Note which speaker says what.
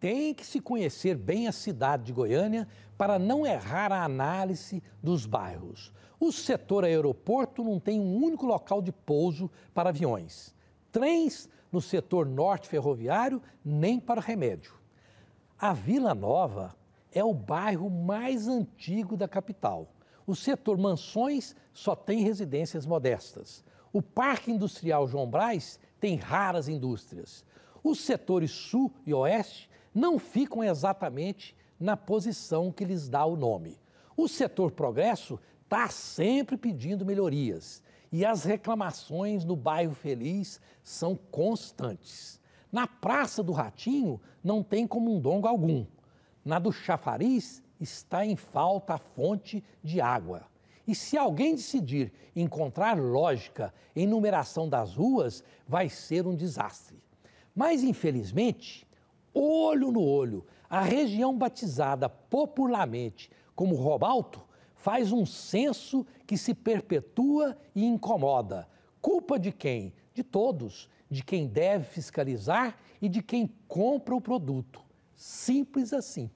Speaker 1: Tem que se conhecer bem a cidade de Goiânia para não errar a análise dos bairros. O setor aeroporto não tem um único local de pouso para aviões. Trens no setor norte ferroviário, nem para remédio. A Vila Nova é o bairro mais antigo da capital. O setor mansões só tem residências modestas. O Parque Industrial João Braz tem raras indústrias. Os setores sul e oeste não ficam exatamente na posição que lhes dá o nome. O setor progresso está sempre pedindo melhorias e as reclamações no bairro Feliz são constantes. Na Praça do Ratinho não tem comundongo algum. Na do Chafariz está em falta a fonte de água. E se alguém decidir encontrar lógica em numeração das ruas, vai ser um desastre. Mas, infelizmente, olho no olho. A região batizada popularmente como Robalto faz um censo que se perpetua e incomoda. Culpa de quem? De todos, de quem deve fiscalizar e de quem compra o produto. Simples assim.